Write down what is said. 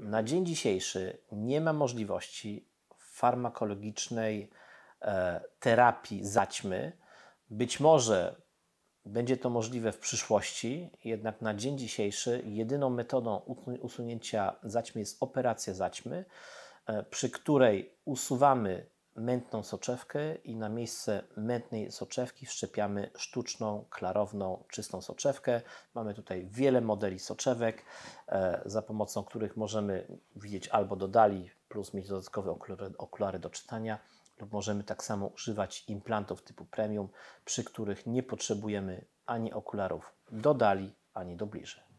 Na dzień dzisiejszy nie ma możliwości farmakologicznej e, terapii zaćmy. Być może będzie to możliwe w przyszłości, jednak na dzień dzisiejszy jedyną metodą usunięcia zaćmy jest operacja zaćmy, e, przy której usuwamy mętną soczewkę i na miejsce mętnej soczewki wszczepiamy sztuczną, klarowną, czystą soczewkę. Mamy tutaj wiele modeli soczewek, e, za pomocą których możemy widzieć albo dodali, plus mieć dodatkowe okulary, okulary do czytania, lub możemy tak samo używać implantów typu premium, przy których nie potrzebujemy ani okularów dodali, ani do bliżej.